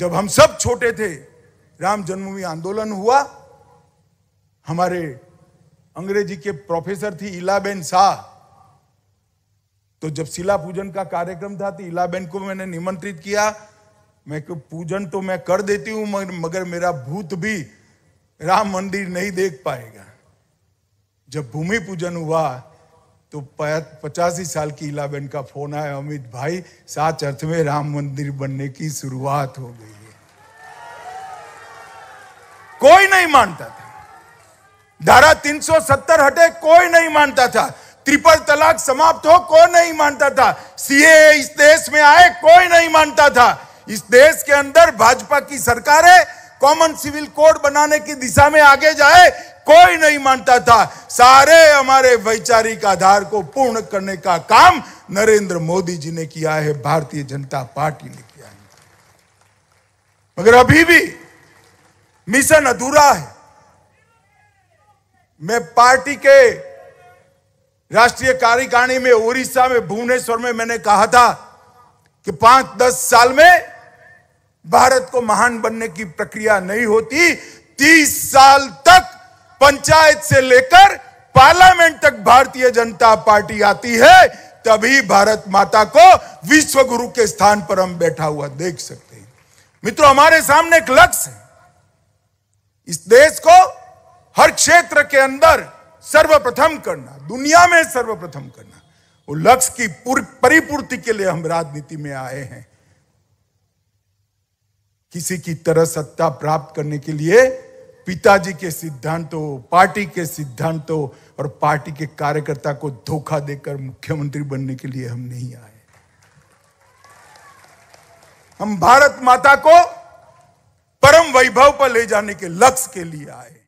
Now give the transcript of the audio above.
जब हम सब छोटे थे राम जन्मभूमि आंदोलन हुआ हमारे अंग्रेजी के प्रोफेसर थी इलाबेन शाह तो जब शिला पूजन का कार्यक्रम था तो इलाबेन को मैंने निमंत्रित किया मैं को पूजन तो मैं कर देती हूं मगर मेरा भूत भी राम मंदिर नहीं देख पाएगा जब भूमि पूजन हुआ तो पचासी साल की इलाबेन का फोन आया अमित भाई सात अर्थ में राम मंदिर बनने की शुरुआत हो गई है कोई नहीं मानता था धारा 370 हटे कोई नहीं मानता था ट्रिपल तलाक समाप्त हो कोई नहीं मानता था सीए इस देश में आए कोई नहीं मानता था इस देश के अंदर भाजपा की सरकार है कॉमन सिविल कोड बनाने की दिशा में आगे जाए कोई नहीं मानता था सारे हमारे वैचारिक आधार को पूर्ण करने का काम नरेंद्र मोदी जी ने किया है भारतीय जनता पार्टी ने किया है मगर अभी भी मिशन अधूरा है मैं पार्टी के राष्ट्रीय कार्यकारिणी में उड़ीसा में भुवनेश्वर में मैंने कहा था कि पांच दस साल में भारत को महान बनने की प्रक्रिया नहीं होती तीस साल तक पंचायत से लेकर पार्लियामेंट तक भारतीय जनता पार्टी आती है तभी भारत माता को विश्व गुरु के स्थान पर हम बैठा हुआ देख सकते हैं मित्रों हमारे सामने एक लक्ष्य है इस देश को हर क्षेत्र के अंदर सर्वप्रथम करना दुनिया में सर्वप्रथम करना वो लक्ष्य की परिपूर्ति के लिए हम राजनीति में आए हैं किसी की तरह सत्ता प्राप्त करने के लिए पिताजी के सिद्धांतों पार्टी के सिद्धांतों और पार्टी के कार्यकर्ता को धोखा देकर मुख्यमंत्री बनने के लिए हम नहीं आए हम भारत माता को परम वैभव पर ले जाने के लक्ष्य के लिए आए